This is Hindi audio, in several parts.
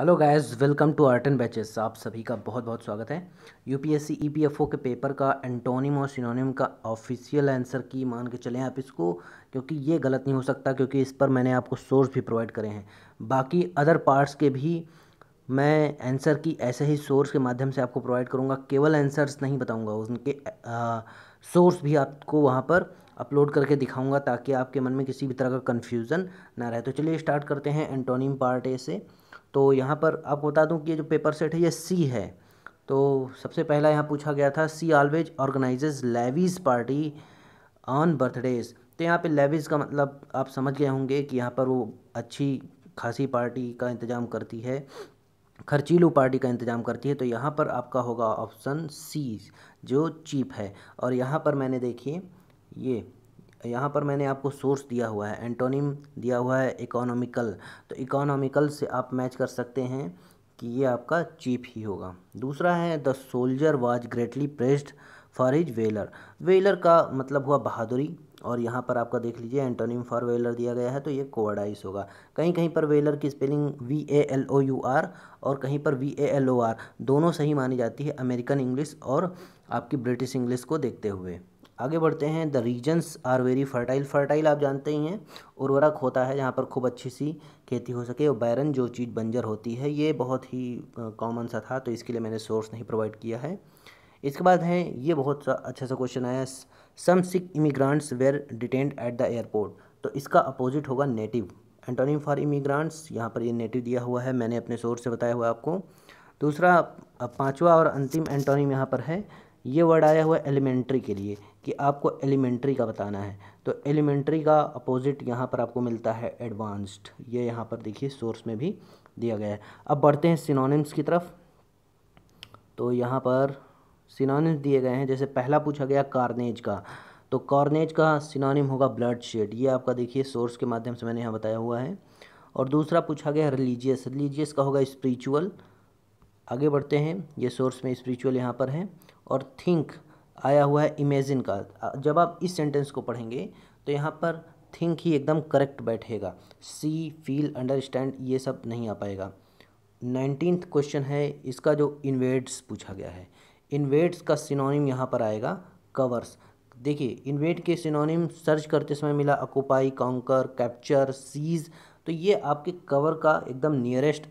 hello guys welcome to art and batches आप सभी का बहुत बहुत स्वागत है यूपीएससी ईपीएफओ e के पेपर का एंटोनिम और सिनोनिम का ऑफिशियल आंसर की मान के चलें आप इसको क्योंकि ये गलत नहीं हो सकता क्योंकि इस पर मैंने आपको सोर्स भी प्रोवाइड करे हैं बाकी अदर पार्ट्स के भी मैं आंसर की ऐसे ही सोर्स के माध्यम से आपको प्रोवाइड करूँगा केवल आंसर्स नहीं बताऊँगा उनके सोर्स भी आपको वहाँ पर अपलोड करके दिखाऊँगा ताकि आपके मन में किसी भी तरह का कन्फ्यूज़न ना रहे तो चलिए स्टार्ट करते हैं एंटोनिम पार्ट ए से तो यहाँ पर आपको बता दूँ कि ये जो पेपर सेट है ये सी है तो सबसे पहला यहाँ पूछा गया था she always organizes lavish party on birthdays तो यहाँ पे लेविज़ का मतलब आप समझ गए होंगे कि यहाँ पर वो अच्छी खासी पार्टी का इंतज़ाम करती है खर्चीलू पार्टी का इंतज़ाम करती है तो यहाँ पर आपका होगा ऑप्शन सी जो चीप है और यहाँ पर मैंने देखिए ये यहाँ पर मैंने आपको सोर्स दिया हुआ है एंटोनिम दिया हुआ है इकोनॉमिकल तो इकोनॉमिकल से आप मैच कर सकते हैं कि ये आपका चीप ही होगा दूसरा है the soldier was greatly praised for his valour valour का मतलब हुआ बहादुरी और यहाँ पर आपका देख लीजिए एंटोनिम फॉर वेलर दिया गया है तो ये कोवाडाइस होगा कहीं कहीं पर वेलर की spelling V A L O U R और कहीं पर V A L O R दोनों सही मानी जाती है अमेरिकन इंग्लिश और आपकी ब्रिटिश इंग्लिश को देखते हुए आगे बढ़ते हैं the reasons are very fertile fertile आप जानते ही हैं उर्वरक होता है जहाँ पर खूब अच्छी सी खेती हो सके और बैरन जो चीज़ बंजर होती है ये बहुत ही कॉमन सा था तो इसके लिए मैंने सोर्स नहीं प्रोवाइड किया है इसके बाद है ये बहुत सा अच्छा सा क्वेश्चन आया some sick immigrants were detained at the airport तो इसका अपोजिट होगा नेटिव एंटोनियम फॉर इमिग्रांट्स यहाँ पर ये नेटिव दिया हुआ है मैंने अपने सोर्स से बताया हुआ आपको दूसरा पाँचवा और अंतिम एंटोनियम यहाँ पर है ये वर्ड आया हुआ है एलिमेंट्री के लिए कि आपको एलिमेंट्री का बताना है तो एलिमेंट्री का अपोजिट यहाँ पर आपको मिलता है एडवांस्ड ये यहाँ पर देखिए सोर्स में भी दिया गया है अब बढ़ते हैं सिनोनिम्स की तरफ तो यहाँ पर सिनोनिम्स दिए गए हैं जैसे पहला पूछा गया कार्नेज का तो कार्नेज का सिनोनिम होगा ब्लड शेड ये आपका देखिए सोर्स के माध्यम से मैंने यहाँ बताया हुआ है और दूसरा पूछा गया रिलीजियस रिलीजियस का होगा स्पिरिचुअल आगे बढ़ते हैं ये सोर्स में स्पिरिचुअल यहाँ पर है और थिंक आया हुआ है इमेजिन का जब आप इस सेंटेंस को पढ़ेंगे तो यहाँ पर थिंक ही एकदम करेक्ट बैठेगा सी फील अंडरस्टैंड ये सब नहीं आ पाएगा नाइनटीन्थ क्वेश्चन है इसका जो इन्वेड्स पूछा गया है इन्वेड्स का सिनोनिम यहाँ पर आएगा कवर्स देखिए इन्वेड के सिनोनिम सर्च करते समय मिला अकोपाई कॉन्कर कैप्चर सीज तो ये आपके कवर का एकदम नियरेस्ट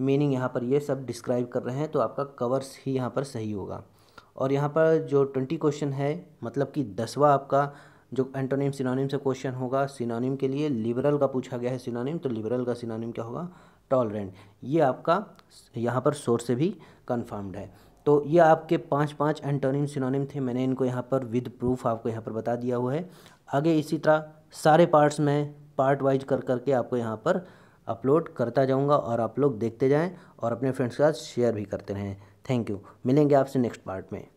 मीनिंग यहाँ पर ये सब डिस्क्राइब कर रहे हैं तो आपका कवर्स ही यहाँ पर सही होगा और यहाँ पर जो ट्वेंटी क्वेश्चन है मतलब कि दसवा आपका जो एंटोनिम सिनोनिम से क्वेश्चन होगा सिनोनिम के लिए लिबरल का पूछा गया है सिनोनिम तो लिबरल का सिनोनिम क्या होगा टॉलरेंट ये आपका यहाँ पर सोर्स से भी कन्फर्म्ड है तो ये आपके पांच पांच एंटोनिम सिनोनिम थे मैंने इनको यहाँ पर विद प्रूफ आपको यहाँ पर बता दिया हुआ है आगे इसी तरह सारे पार्ट्स में पार्ट वाइज कर करके आपको यहाँ पर अपलोड करता जाऊँगा और आप लोग देखते जाएँ और अपने फ्रेंड्स के साथ शेयर भी करते रहें थैंक यू मिलेंगे आपसे नेक्स्ट पार्ट में